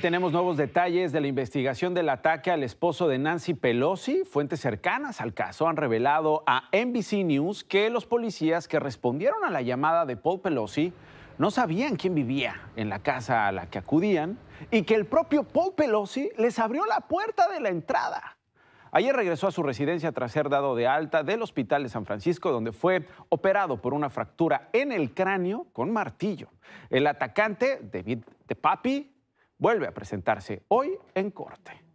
tenemos nuevos detalles de la investigación del ataque al esposo de Nancy Pelosi. Fuentes cercanas al caso han revelado a NBC News que los policías que respondieron a la llamada de Paul Pelosi no sabían quién vivía en la casa a la que acudían y que el propio Paul Pelosi les abrió la puerta de la entrada. Ayer regresó a su residencia tras ser dado de alta del Hospital de San Francisco, donde fue operado por una fractura en el cráneo con martillo. El atacante, David de Papi, vuelve a presentarse hoy en corte.